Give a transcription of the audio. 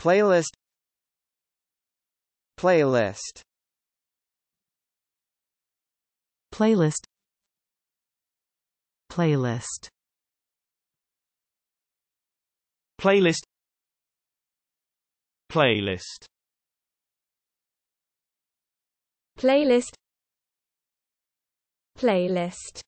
Playlist Playlist Playlist Playlist Playlist Playlist Playlist Playlist